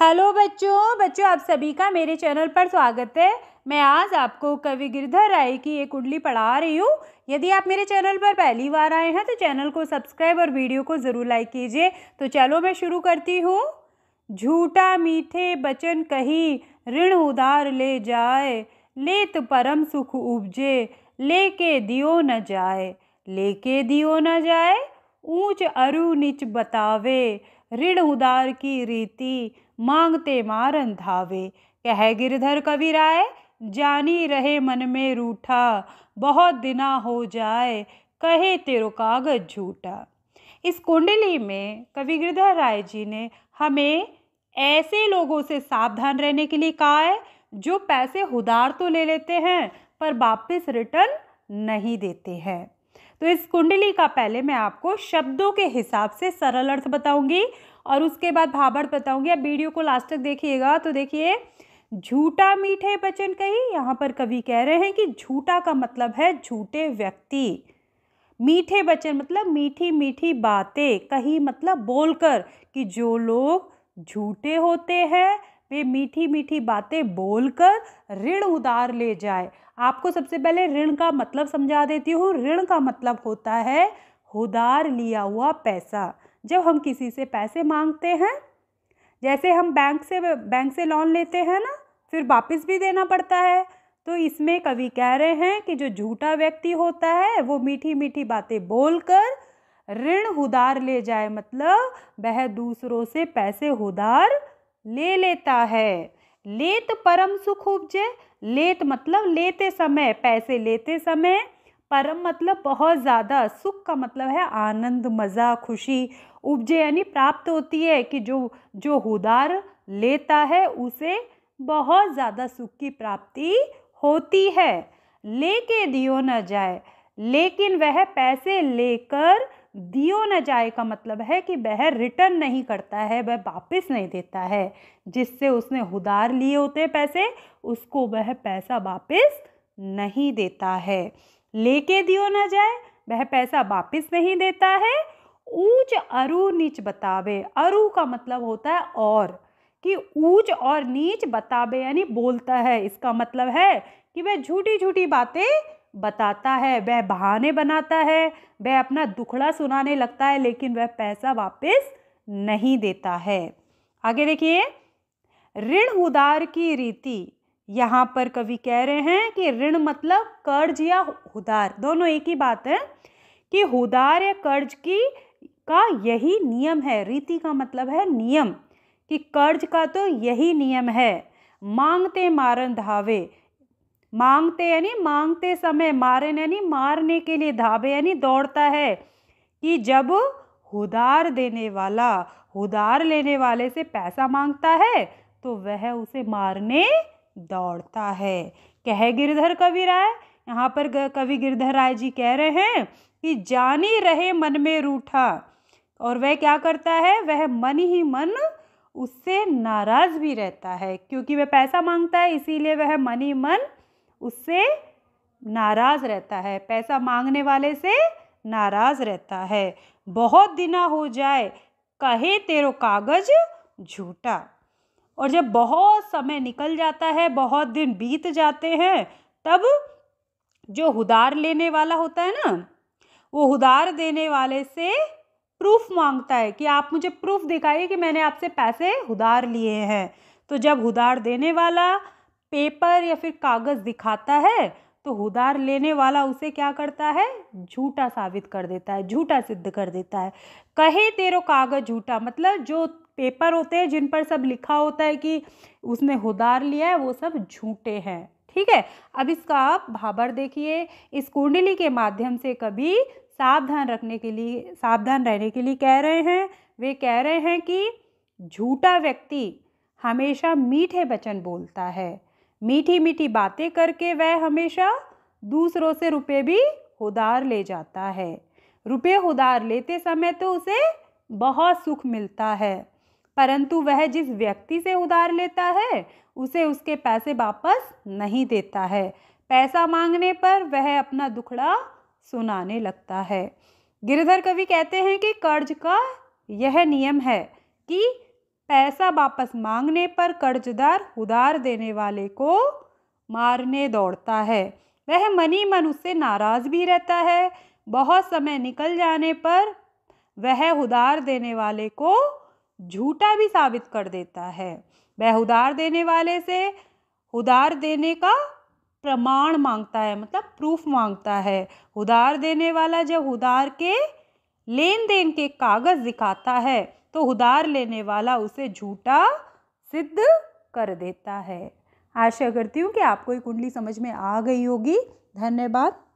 hello बच्चों बच्चों आप सभी का मेरे चैनल पर स्वागत है मैं आज आपको कवि गिरधर राय की एक कुंडली पढ़ा रही हूँ यदि आप मेरे चैनल पर पहली बार आए हैं तो चैनल को सब्सक्राइब और वीडियो को ज़रूर लाइक कीजिए तो चलो मैं शुरू करती हूँ झूठा मीठे बचन कही ऋण उधार ले जाए लेत परम सुख उपजे ले के दियो न जाए ले के दियो न जाए ऊँच अरु नीच बतावे ऋण उधार की रीति मांगते मारन धावे कह गिरधर कबीराय जानी रहे मन में रूठा बहुत दिना हो जाए कहे तेरो कागज झूठा इस कुंडली में कवि गिरधर राय जी ने हमें ऐसे लोगों से सावधान रहने के लिए कहा है जो पैसे उधार तो ले लेते हैं पर वापस रिटर्न नहीं देते हैं तो इस कुंडली का पहले मैं आपको शब्दों के हिसाब से सरल अर्थ बताऊंगी और उसके बाद भावार्थ बताऊंगी आप वीडियो को लास्ट तक देखिएगा तो देखिए झूठा मीठे बचन कही यहाँ पर कवि कह रहे हैं कि झूठा का मतलब है झूठे व्यक्ति मीठे बचन मतलब मीठी मीठी बातें कही मतलब बोलकर कि जो लोग झूठे होते हैं वे मीठी मीठी बातें बोलकर ऋण उधार ले जाए आपको सबसे पहले ऋण का मतलब समझा देती हूँ ऋण का मतलब होता है उधार लिया हुआ पैसा जब हम किसी से पैसे मांगते हैं जैसे हम बैंक से बैंक से लोन लेते हैं ना फिर वापस भी देना पड़ता है तो इसमें कवि कह रहे हैं कि जो झूठा व्यक्ति होता है वो मीठी मीठी बातें बोलकर ऋण उधार ले जाए मतलब वह दूसरों से पैसे उधार ले लेता है लेत परम सुख उपजे लेत मतलब लेते समय पैसे लेते समय परम मतलब बहुत ज़्यादा सुख का मतलब है आनंद मज़ा खुशी उपजे यानी प्राप्त होती है कि जो जो हुदार लेता है उसे बहुत ज़्यादा सुख की प्राप्ति होती है लेके दियो न जाए लेकिन वह पैसे लेकर दियो न जाए का मतलब है कि वह रिटर्न नहीं करता है वह वापस नहीं देता है जिससे उसने उधार लिए होते पैसे उसको वह पैसा वापस नहीं देता है लेके दियो न जाए वह पैसा वापस नहीं देता है ऊंच अरु नीच बतावे अरु का मतलब होता है और कि ऊंच और नीच बतावे यानी बोलता है इसका मतलब है कि वह झूठी झूठी बातें बताता है वह बहाने बनाता है वह अपना दुखड़ा सुनाने लगता है लेकिन वह पैसा वापस नहीं देता है आगे देखिए ऋण उदार की रीति यहाँ पर कवि कह रहे हैं कि ऋण मतलब कर्ज या उदार दोनों एक ही बात है कि उदार या कर्ज की का यही नियम है रीति का मतलब है नियम कि कर्ज का तो यही नियम है मांगते मारन धावे मांगते यानी मांगते समय मारे यानी मारने के लिए धाबे यानी दौड़ता है कि जब उधार देने वाला उधार लेने वाले से पैसा मांगता है तो वह उसे मारने दौड़ता है कह गिरधर कवि राय यहाँ पर कवि गिरधर राय जी कह रहे हैं कि जानी रहे मन में रूठा और वह क्या करता है वह मन ही मन उससे नाराज़ भी रहता है क्योंकि वह पैसा मांगता है इसीलिए वह मन ही मन उससे नाराज़ रहता है पैसा मांगने वाले से नाराज़ रहता है बहुत दिना हो जाए कहे तेरो कागज झूठा और जब बहुत समय निकल जाता है बहुत दिन बीत जाते हैं तब जो उधार लेने वाला होता है ना वो उधार देने वाले से प्रूफ मांगता है कि आप मुझे प्रूफ दिखाइए कि मैंने आपसे पैसे उधार लिए हैं तो जब उधार देने वाला पेपर या फिर कागज़ दिखाता है तो उधार लेने वाला उसे क्या करता है झूठा साबित कर देता है झूठा सिद्ध कर देता है कहे तेरो कागज़ झूठा मतलब जो पेपर होते हैं जिन पर सब लिखा होता है कि उसने उधार लिया है वो सब झूठे हैं ठीक है अब इसका आप भाबर देखिए इस कुंडली के माध्यम से कभी सावधान रखने के लिए सावधान रहने के लिए कह रहे हैं वे कह रहे हैं कि झूठा व्यक्ति हमेशा मीठे वचन बोलता है मीठी मीठी बातें करके वह हमेशा दूसरों से रुपये भी उधार ले जाता है रुपये उधार लेते समय तो उसे बहुत सुख मिलता है परंतु वह जिस व्यक्ति से उधार लेता है उसे उसके पैसे वापस नहीं देता है पैसा मांगने पर वह अपना दुखड़ा सुनाने लगता है गिरधर कवि कहते हैं कि कर्ज का यह नियम है कि पैसा वापस मांगने पर कर्जदार उधार देने वाले को मारने दौड़ता है वह मनी मन उससे नाराज़ भी रहता है बहुत समय निकल जाने पर वह उधार देने वाले को झूठा भी साबित कर देता है वह उधार देने वाले से उधार देने का प्रमाण मांगता है मतलब प्रूफ मांगता है उधार देने वाला जब उधार के लेन देन के कागज़ दिखाता है तो उधार लेने वाला उसे झूठा सिद्ध कर देता है आशा करती हूँ कि आपको ये कुंडली समझ में आ गई होगी धन्यवाद